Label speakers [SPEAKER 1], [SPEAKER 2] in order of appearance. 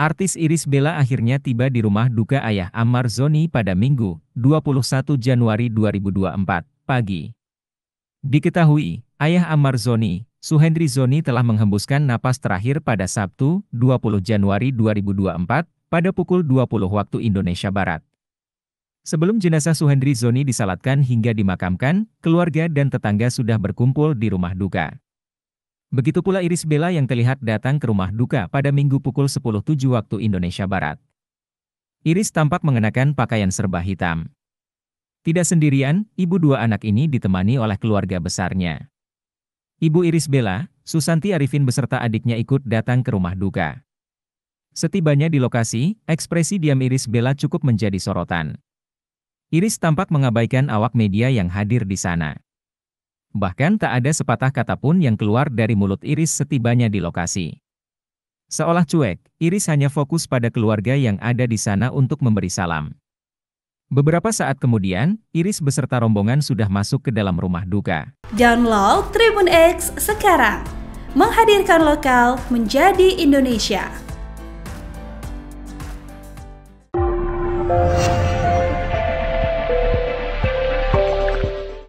[SPEAKER 1] Artis Iris Bella akhirnya tiba di rumah duka ayah Ammar Zoni pada Minggu, 21 Januari 2024, pagi. Diketahui, ayah Ammar Zoni, Suhendri Zoni telah menghembuskan napas terakhir pada Sabtu, 20 Januari 2024, pada pukul 20 waktu Indonesia Barat. Sebelum jenazah Suhendri Zoni disalatkan hingga dimakamkan, keluarga dan tetangga sudah berkumpul di rumah duka. Begitu pula Iris Bella yang terlihat datang ke rumah duka pada minggu pukul 10.07 waktu Indonesia Barat. Iris tampak mengenakan pakaian serba hitam. Tidak sendirian, ibu dua anak ini ditemani oleh keluarga besarnya. Ibu Iris Bella, Susanti Arifin beserta adiknya ikut datang ke rumah duka. Setibanya di lokasi, ekspresi diam Iris Bella cukup menjadi sorotan. Iris tampak mengabaikan awak media yang hadir di sana. Bahkan tak ada sepatah kata pun yang keluar dari mulut Iris setibanya di lokasi. Seolah cuek, Iris hanya fokus pada keluarga yang ada di sana untuk memberi salam. Beberapa saat kemudian, Iris beserta rombongan sudah masuk ke dalam rumah duka.
[SPEAKER 2] Download Tribun X sekarang. Menghadirkan lokal menjadi Indonesia.